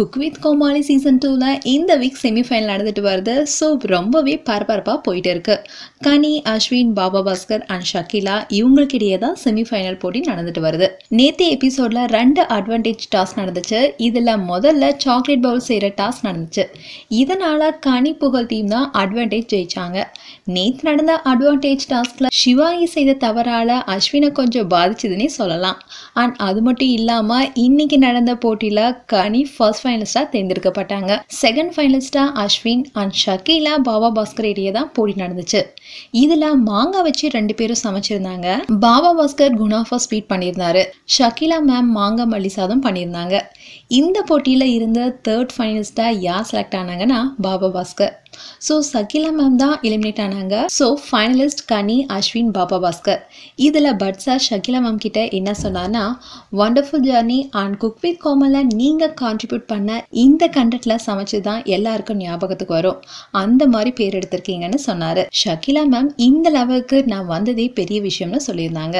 cook with Comali season டூவில் இந்த week semi-final நடந்துட்டு வருது ஸோ ரொம்பவே பரபரப்பாக போயிட்டு இருக்கு கனி அஸ்வின் பாபா பாஸ்கர் அண்ட் ஷக்கிலா இவங்களுக்கிடையே தான் செமிஃபைனல் போட்டி நடந்துட்டு வருது நேற்று எபிசோடில் ரெண்டு அட்வான்டேஜ் டாஸ் நடந்துச்சு இதில் முதல்ல சாக்லேட் பவுல் செய்கிற டாஸ் நடந்துச்சு இதனால் கனி புகழ் டீம் தான் அட்வான்டேஜ் ஜெயிச்சாங்க நேற்று நடந்த அட்வான்டேஜ் டாஸ்கில் சிவாங்கி செய்த தவறால் அஸ்வினை கொஞ்சம் பாதிச்சதுன்னே சொல்லலாம் அண்ட் அது மட்டும் இல்லாமல் இன்னைக்கு நடந்த போட்டியில் கனி ஃபர்ஸ்ட் ஃபைனலிஸ்டாக தேர்ந்தெடுக்கப்பட்டாங்க செகண்ட் ஃபைனலிஸ்டாக அஸ்வின் அண்ட் ஷக்கீலா பாபா பாஸ்கர் இடையே தான் போட்டி நடந்துச்சு இதில் மாங்காய் வச்சு ரெண்டு பேரும் சமைச்சிருந்தாங்க பாபா பாஸ்கர் குணாஃபா ஸ்வீட் பண்ணியிருந்தாரு ஷக்கீலா மேம் மாங்காய் மல்லி சாதம் பண்ணியிருந்தாங்க இந்த போட்டியில் இருந்த தேர்ட் ஃபைனலிஸ்டாக யார் செலக்ட் ஆனாங்கன்னா பாபா பாஸ்கர் ஸோ சகிலா மேம் தான் எலிமினேட் ஆனாங்க ஸோ ஃபைனலிஸ்ட் கனி அஸ்வின் பாபா பாஸ்கர் இதில் பட்ஸா ஷகிலா மேம் கிட்ட என்ன சொன்னான்னா wonderful journey and cook with கோமலை நீங்கள் கான்ட்ரிபியூட் பண்ண இந்த கண்டென்ட்டில் சமைச்சு தான் எல்லாருக்கும் ஞாபகத்துக்கு வரும் அந்த மாதிரி பேர் எடுத்திருக்கீங்கன்னு சொன்னார் ஷகிலா மேம் இந்த லெவலுக்கு நான் வந்ததே பெரிய விஷயம்னு சொல்லியிருந்தாங்க